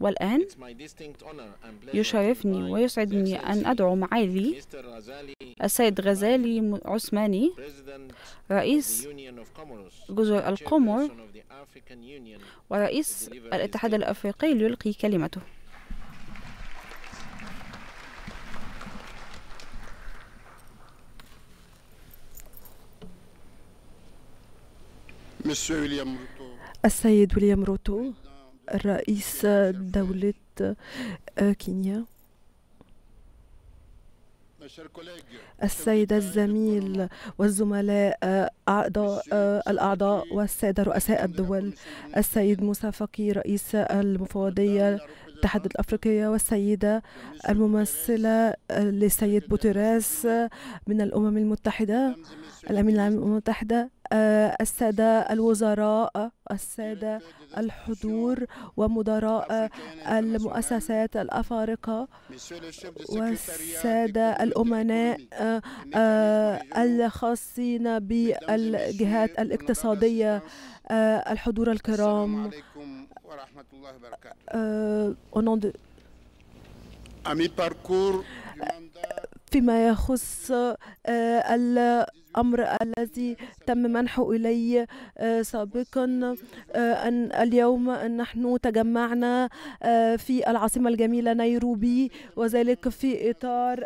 والآن يشرفني ويسعدني أن أدعو معالي السيد غزالي عثماني رئيس جزر القمر ورئيس الاتحاد الأفريقي ليلقي كلمته السيد ويليام روتو رئيس دولة آه، كينيا السيد الزميل والزملاء آه، أعضاء آه، الأعضاء والسادة رؤساء الدول السيد موسى فقي رئيس المفوضية الاتحاد الأفريقية والسيدة الممثلة للسيد بوتيريس من الأمم المتحدة الأمين العام للأمم المتحدة آه، السادة الوزراء السادة الحضور ومدراء المؤسسات الأفارقة والسادة الأمناء آه، آه، الخاصين بالجهات الاقتصادية الحضور الكرام Euh, parcours فيما يخص آه، الأمر الذي تم منحه إلي آه، سابقا آه، أن اليوم نحن تجمعنا في العاصمة الجميلة نيروبي وذلك في إطار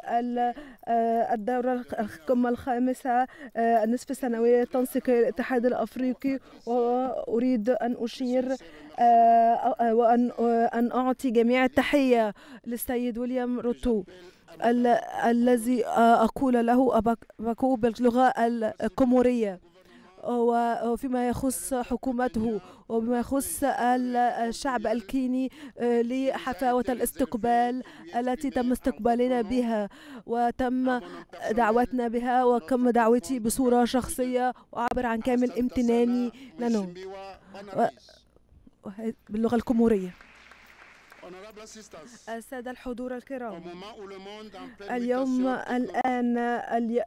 الدورة القمة الخامسة النصف السنوية تنسيق الاتحاد الأفريقي وأريد أن أشير آه، وأن أن أعطي جميع التحية للسيد ويليام روتو الذي آه، أقول له أبكو باللغة الكومورية وفيما يخص حكومته وبما يخص الشعب الكيني آه، لحفاوة الاستقبال التي تم استقبالنا بها وتم دعوتنا بها وكم دعوتي بصورة شخصية وأعبر عن كامل امتناني لنا باللغه الكوموريه السادة الحضور الكرام اليوم الآن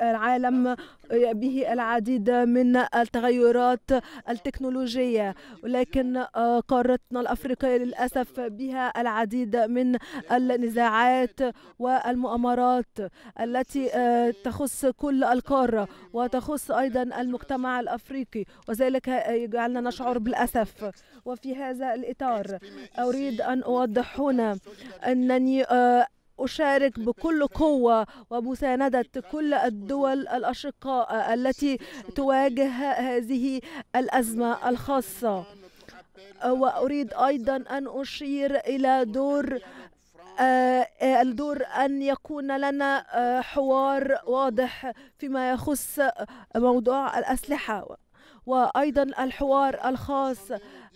العالم به العديد من التغيرات التكنولوجية ولكن آه، قارتنا الأفريقية للأسف بها العديد من النزاعات والمؤامرات التي آه، تخص كل القارة وتخص أيضا المجتمع الأفريقي وذلك يجعلنا نشعر بالأسف وفي هذا الإطار أريد أن أوضح تسمحون أنني آه، أشارك بكل قوة ومساندة كل الدول الأشقاء التي تواجه هذه الأزمة الخاصة وأريد أيضا أن أشير إلى دور آه، آه، الدور أن يكون لنا حوار واضح فيما يخص موضوع الأسلحة وايضا الحوار الخاص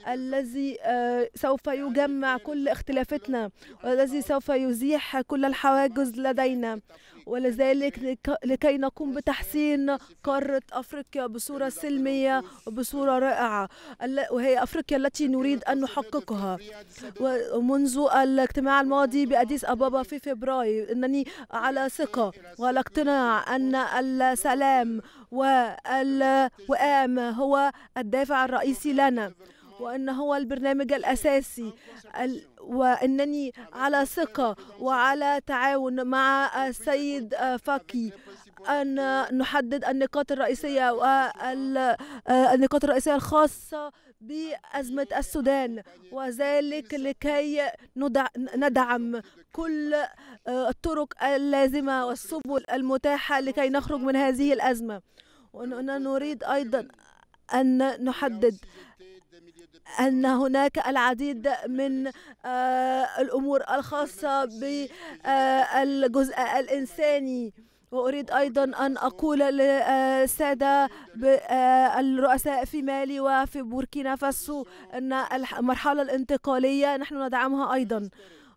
الذي آه، سوف يجمع كل اختلافاتنا والذي سوف يزيح كل الحواجز لدينا ولذلك لكي نقوم بتحسين قارة أفريقيا بصورة سلمية وبصورة رائعة وهي أفريقيا التي نريد أن نحققها ومنذ الاجتماع الماضي بأديس أبابا في فبراير إنني على ثقة وعلى اقتناع أن السلام والوئام هو الدافع الرئيسي لنا وأن هو البرنامج الأساسي وأنني على ثقة وعلى تعاون مع السيد فاكي أن نحدد النقاط الرئيسية والنقاط الرئيسية الخاصة بأزمة السودان وذلك لكي ندعم كل آه، الطرق اللازمة والسبل المتاحة لكي نخرج من هذه الأزمة وأننا نريد أيضا أن نحدد أن هناك العديد من آه، الأمور الخاصة بالجزء آه، آه، الإنساني وأريد أيضا أن أقول للسادة الرؤساء في مالي وفي بوركينا فاسو أن المرحلة الانتقالية نحن ندعمها أيضا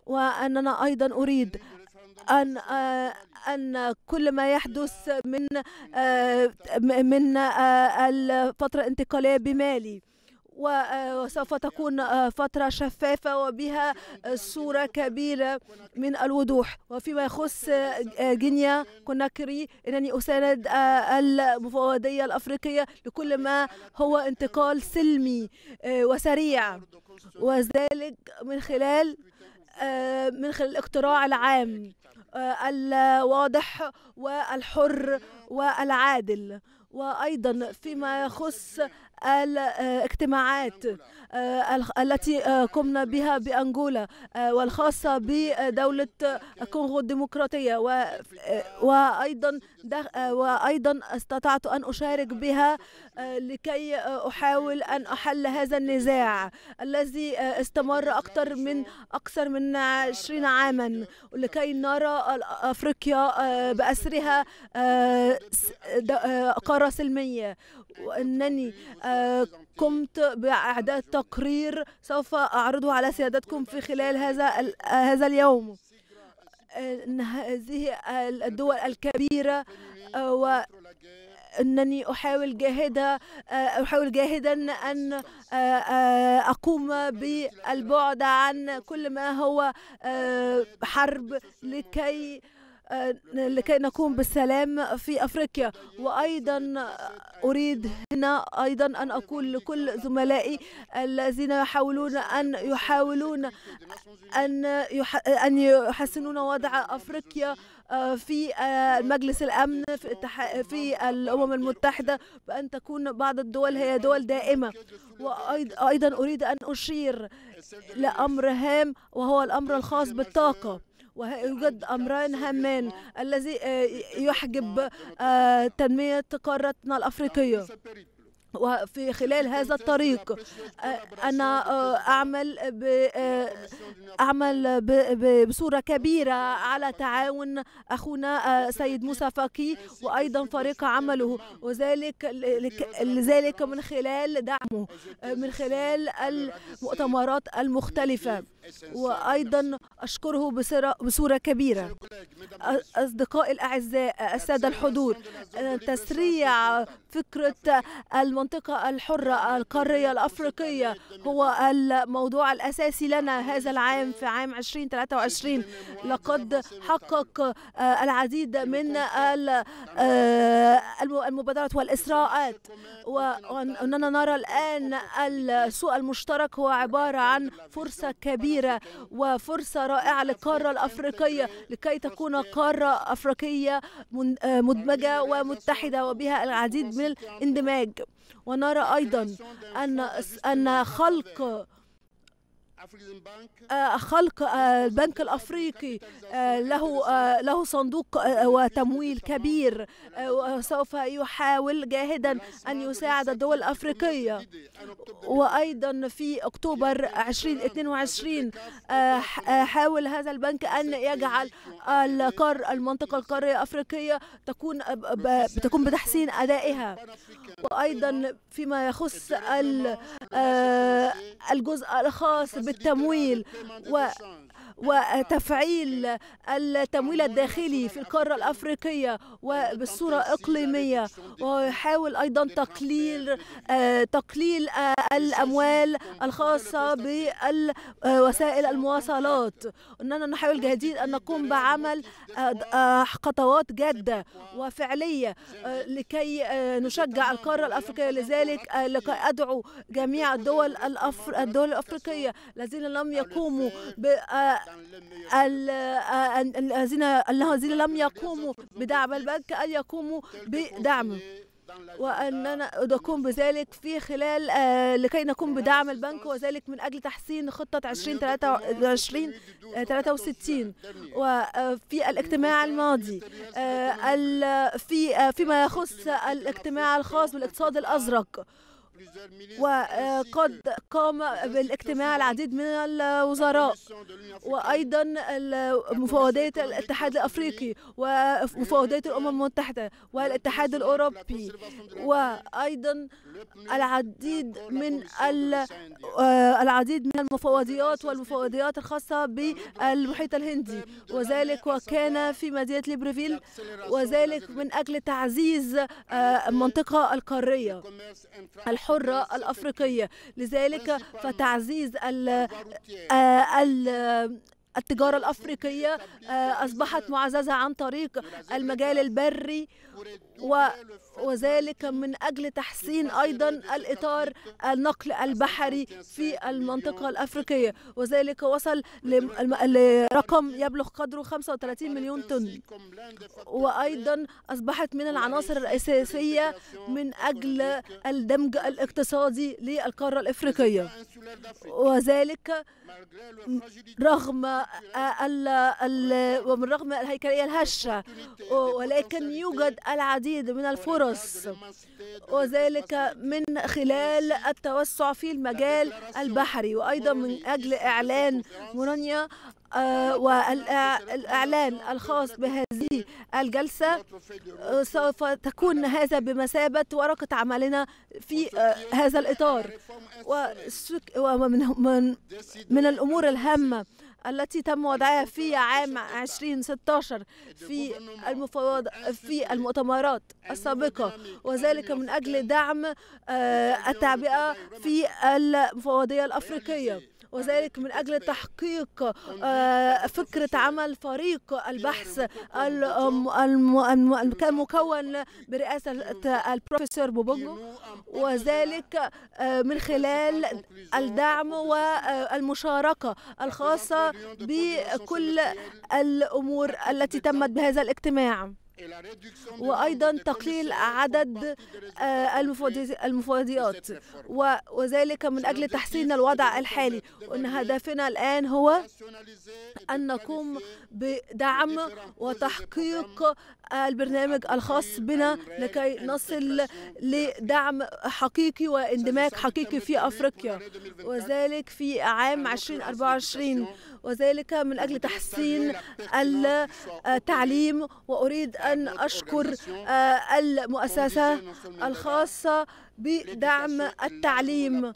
وأننا أيضا أريد أن أن كل ما يحدث من من الفترة الانتقالية بمالي وسوف تكون آه، فترة شفافة وبها آه، صورة كبيرة من الوضوح وفيما يخص آه، جينيا كوناكري إنني أساند المفوضية الأفريقية لكل ما هو انتقال سلمي وسريع وذلك من خلال من خلال الاقتراع العام الواضح والحر والعادل وايضا فيما يخص الاجتماعات آه، آه، التي آه، قمنا بها بأنغولا والخاصة بدولة كونغو الديمقراطية وأيضا وأيضا استطعت أن أشارك بها لكي أحاول أن أحل هذا النزاع الذي استمر أكثر من أكثر من 20 عاما لكي نرى أفريقيا بأسرها قارة سلمية وأنني آه، قمت بإعداد تقرير سوف أعرضه على سيادتكم في خلال هذا آه، هذا اليوم أن هذه الدول الكبيرة آه، و انني احاول جاهدا احاول جاهدا ان اقوم بالبعد عن كل ما هو حرب لكي لكي نقوم بالسلام في أفريقيا وأيضا أريد هنا أيضا أن أقول لكل زملائي الذين يحاولون أن يحاولون أن أن يحسنون وضع أفريقيا آه، في آه، مجلس الأمن في, في الأمم المتحدة بأن تكون بعض الدول هي دول دائمة وأيضا أريد أن أشير لأمر هام وهو الأمر الخاص بالطاقة ويوجد أمران هامان الذي آه، يحجب آه، تنمية قارتنا الأفريقية وفي خلال هذا الطريق آه، أنا أعمل أعمل بصورة كبيرة على تعاون أخونا سيد موسى فاكي وأيضا فريق عمله وذلك لذلك من خلال دعمه من خلال المؤتمرات المختلفة وأيضا أشكره بصورة كبيرة أصدقائي الأعزاء السادة الحضور تسريع فكرة المنطقة الحرة القارية الأفريقية هو الموضوع الأساسي لنا هذا العام في عام 2023 لقد حقق آه، العديد من آه، المبادرات والإسراءات وأننا نرى الآن السوق المشترك هو عبارة عن فرصة كبيرة وفرصة رائعة للقارة الأفريقية لكي تكون قارة أفريقية آه، مدمجة ومتحدة وبها العديد من الاندماج ونرى أيضا أن أن خلق آه، خلق آه، البنك الافريقي آه، له له صندوق وتمويل كبير وسوف يحاول جاهدا ان يساعد الدول الافريقيه وايضا في اكتوبر 2022 حاول هذا البنك ان يجعل القار المنطقه القاريه الافريقيه تكون تكون بتحسين ادائها وايضا فيما يخص الجزء الخاص ب بالتمويل و وتفعيل التمويل الداخلي في القارة الأفريقية وبالصورة إقليمية ويحاول أيضا تقليل آه، تقليل آه، الأموال الخاصة بالوسائل المواصلات أننا نحاول جديد أن نقوم بعمل آه، خطوات جادة وفعلية لكي نشجع القارة الأفريقية لذلك لكي أدعو جميع الدول الدول الأفريقية الذين لم يقوموا الذين لم يقوموا بدعم البنك أن يقوموا بدعمه واننا نقوم بذلك في خلال لكي نقوم بدعم البنك وذلك من اجل تحسين خطه 2023 63 وفي الاجتماع الماضي في فيما يخص الاجتماع الخاص بالاقتصاد الازرق وقد آه، e, قام بالاجتماع العديد من الوزراء وأيضا مفوضية الاتحاد الأفريقي ومفوضية e, الأمم المتحدة والاتحاد الأوروبي وأيضا آه، العديد من العديد من المفوضيات والمفوضيات الخاصة بالمحيط الهندي وذلك وكان في مدينة ليبرفيل وذلك من أجل تعزيز آه، المنطقة القارية الحرة الأفريقية لذلك فتعزيز ال آه، ال التجارة الأفريقية آه، أصبحت معززة عن طريق المجال البري و وذلك من أجل تحسين أيضا الإطار النقل البحري في المنطقة الأفريقية وذلك وصل لرقم يبلغ قدره 35 مليون طن وأيضا أصبحت من العناصر الأساسية من أجل الدمج الاقتصادي للقارة الأفريقية وذلك رغم ومن رغم الهيكلية الهشة ولكن يوجد العديد العديد من الفرص وذلك من خلال التوسع في المجال البحري وأيضا من أجل إعلان مورانيا آه، والإعلان الخاص بهذه الجلسة آه، سوف تكون هذا بمثابة ورقة عملنا في آه، هذا الإطار ومن من الأمور الهامة التي تم أيوة، وضعها في عام 2016 في المفاوض في المؤتمرات السابقة وذلك من أجل دعم آه، التعبئة في المفوضية الأفريقية وذلك من أجل تحقيق آه، فكرة عمل فريق البحث كان مكون برئاسة البروفيسور بوبونجو وذلك آه، من خلال الدعم والمشاركة الخاصة بكل الأمور التي تمت بهذا الاجتماع وأيضا تقليل عدد آه، المفوضيات وذلك من أجل تحسين الوضع الحالي وأن هدفنا الآن هو أن نقوم بدعم وتحقيق البرنامج الخاص بنا لكي نصل لدعم حقيقي واندماج حقيقي في أفريقيا وذلك في عام 2024 وذلك من أجل تحسين التعليم وأريد أن أشكر آه، المؤسسة الخاصة بدعم التعليم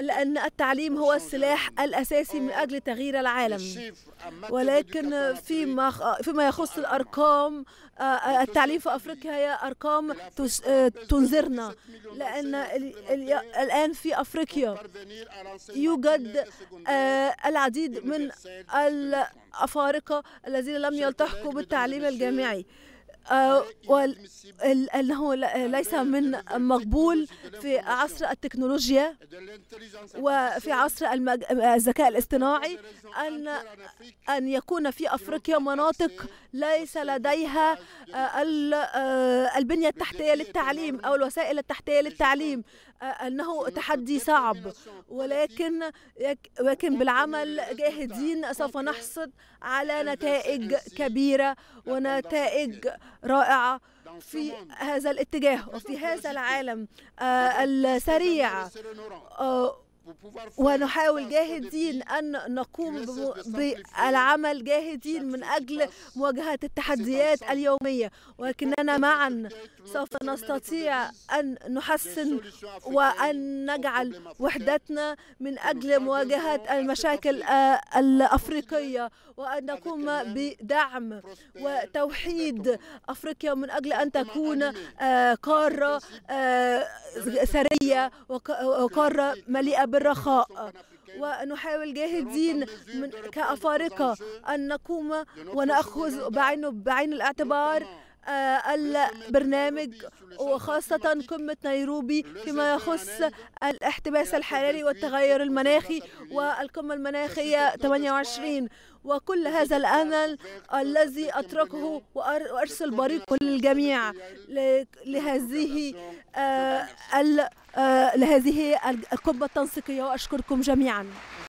لأن التعليم هو السلاح الأساسي من أجل تغيير العالم ولكن فيما فيما يخص الأرقام آه، آه، التعليم في أفريقيا هي أرقام آه، تنذرنا لأن الآن في أفريقيا يوجد العديد من الأفارقة الذين لم يلتحقوا بالتعليم الجامعي آه، وأنه ليس من مقبول في عصر التكنولوجيا وفي عصر الذكاء الاصطناعي أن أن يكون في أفريقيا مناطق ليس لديها آه، آه، البنية التحتية للتعليم أو الوسائل التحتية للتعليم آه، انه تحدي صعب ولكن ولكن بالعمل جاهدين سوف نحصد على نتائج كبيره ونتائج رائعه في هذا الاتجاه وفي هذا العالم آه، السريع ونحاول جاهدين أن نقوم بالعمل جاهدين من أجل مواجهة التحديات اليومية ولكننا معا سوف نستطيع أن نحسن وأن نجعل وحدتنا من أجل مواجهة المشاكل آه، الأفريقية وأن نقوم بدعم وتوحيد أفريقيا من أجل أن تكون آه، قارة ثرية آه، وقارة مليئة بالرحمة والرخاء ونحاول جاهدين من كأفارقة أن نقوم ونأخذ بعين, بعين الاعتبار آه، البرنامج وخاصة قمة نيروبي فيما يخص الاحتباس الحراري والتغير المناخي والقمة المناخية 28 وكل هذا الأمل الذي أتركه وأرسل بريق للجميع لهذه آه، آه، لهذه القبة التنسيقية وأشكركم جميعا